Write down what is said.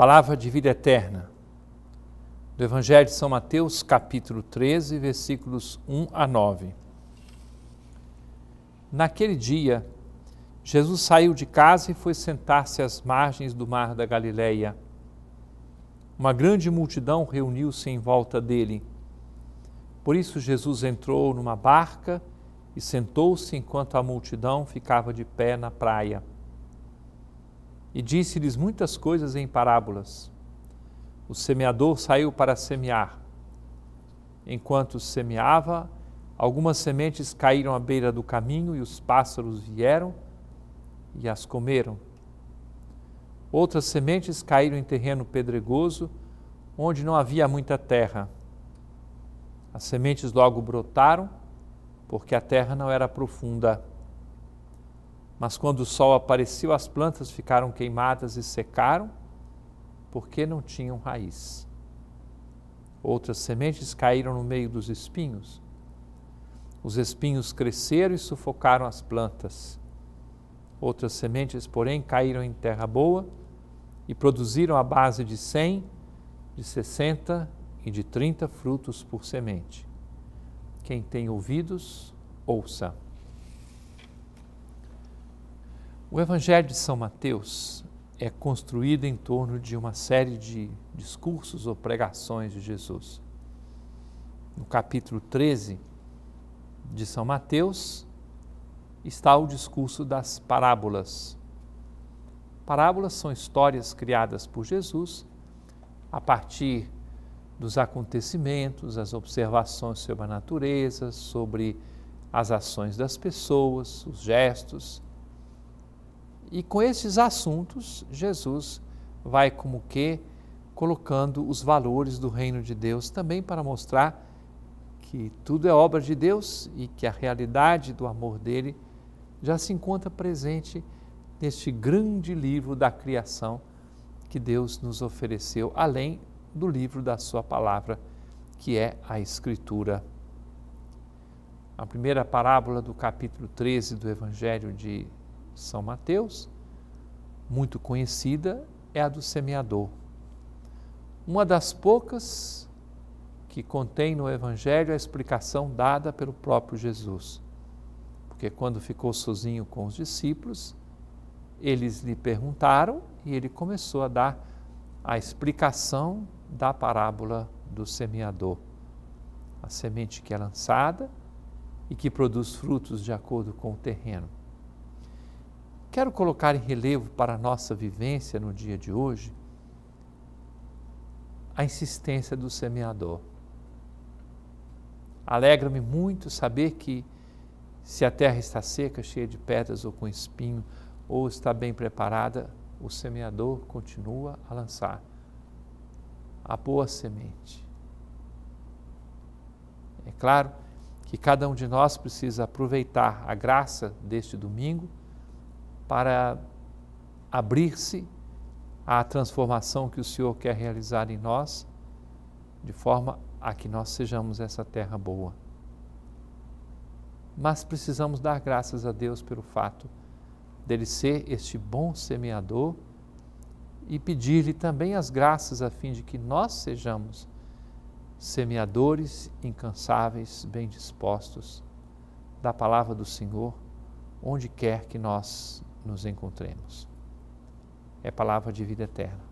Palavra de vida eterna. Do Evangelho de São Mateus, capítulo 13, versículos 1 a 9. Naquele dia, Jesus saiu de casa e foi sentar-se às margens do mar da Galileia. Uma grande multidão reuniu-se em volta dele. Por isso Jesus entrou numa barca e sentou-se enquanto a multidão ficava de pé na praia e disse-lhes muitas coisas em parábolas. O semeador saiu para semear. Enquanto semeava, algumas sementes caíram à beira do caminho e os pássaros vieram e as comeram. Outras sementes caíram em terreno pedregoso, onde não havia muita terra. As sementes logo brotaram, porque a terra não era profunda. Mas quando o sol apareceu, as plantas ficaram queimadas e secaram, porque não tinham raiz. Outras sementes caíram no meio dos espinhos. Os espinhos cresceram e sufocaram as plantas. Outras sementes, porém, caíram em terra boa e produziram a base de cem, de sessenta e de trinta frutos por semente. Quem tem ouvidos, ouça. O Evangelho de São Mateus é construído em torno de uma série de discursos ou pregações de Jesus. No capítulo 13 de São Mateus está o discurso das parábolas. Parábolas são histórias criadas por Jesus a partir dos acontecimentos, as observações sobre a natureza, sobre as ações das pessoas, os gestos e com esses assuntos, Jesus vai como que colocando os valores do reino de Deus também para mostrar que tudo é obra de Deus e que a realidade do amor dele já se encontra presente neste grande livro da criação que Deus nos ofereceu, além do livro da sua palavra, que é a Escritura. A primeira parábola do capítulo 13 do Evangelho de são Mateus, muito conhecida, é a do semeador. Uma das poucas que contém no Evangelho a explicação dada pelo próprio Jesus. Porque quando ficou sozinho com os discípulos, eles lhe perguntaram e ele começou a dar a explicação da parábola do semeador. A semente que é lançada e que produz frutos de acordo com o terreno quero colocar em relevo para a nossa vivência no dia de hoje a insistência do semeador. Alegra-me muito saber que, se a terra está seca, cheia de pedras ou com espinho, ou está bem preparada, o semeador continua a lançar a boa semente. É claro que cada um de nós precisa aproveitar a graça deste domingo para abrir-se à transformação que o Senhor quer realizar em nós, de forma a que nós sejamos essa terra boa. Mas precisamos dar graças a Deus pelo fato dele ser este bom semeador e pedir-lhe também as graças a fim de que nós sejamos semeadores incansáveis, bem dispostos da palavra do Senhor, onde quer que nós nos encontremos. É palavra de vida eterna.